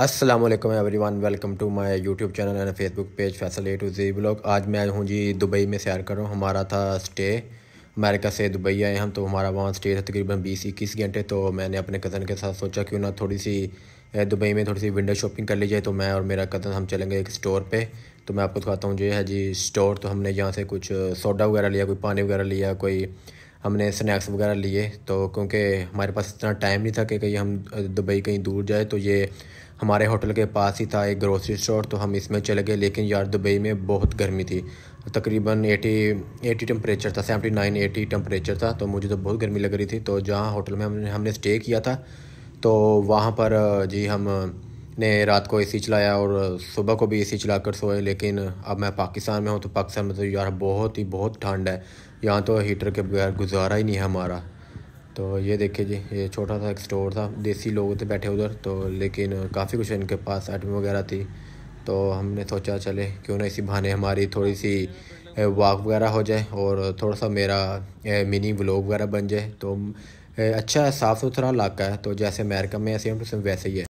Aslam everyone welcome to my YouTube channel and Facebook page Faisal A to Z blog आज मैं आया हूँ जी Dubai में सैर कर रहा हूँ हमारा था स्टे अमेरिका से दुबई आए हम तो हमारा वहाँ स्टे था तकरीबन बीस इक्कीस घंटे तो मैंने अपने कज़न के साथ सोचा क्यों ना थोड़ी सी दुबई में थोड़ी सी विंडो शॉपिंग कर ली जाए तो मैं और मेरा कज़न हम चलेंगे एक स्टोर पर तो मैं आपको दिखाता हूँ जो है जी स्टोर तो हमने यहाँ से कुछ सोडा वगैरह लिया कोई पानी वगैरह लिया कोई हमने स्नैक्स वगैरह लिए तो क्योंकि हमारे पास इतना टाइम नहीं था कि कहीं हम दुबई कहीं दूर जाए तो ये हमारे होटल के पास ही था एक ग्रोसरी स्टोर तो हम इसमें चले गए लेकिन यार दुबई में बहुत गर्मी थी तकरीबन 80 80 टेम्परेचर था 79 80 टेम्परेचर था तो मुझे तो बहुत गर्मी लग रही थी तो जहाँ होटल में हमने हमने स्टे किया था तो वहाँ पर जी हम ने रात को सी चलाया और सुबह को भी ए चला कर सोए लेकिन अब मैं पाकिस्तान में हूँ तो पाकिस्तान में तो यार बहुत ही बहुत ठंड है यहाँ तो हीटर के बगैर गुजारा ही नहीं है हमारा तो ये देखिए जी ये छोटा सा एक स्टोर था देसी लोग थे बैठे उधर तो लेकिन काफ़ी कुछ इनके पास आइटम वगैरह थी तो हमने सोचा चले क्यों ना इसी बहाने हमारी थोड़ी सी वाक वगैरह हो जाए और थोड़ा सा मेरा मिनी व्लॉग वगैरह बन जाए तो अच्छा साफ़ सुथरा इलाका है तो जैसे अमेरिका में ऐसे हम तो वैसे ही है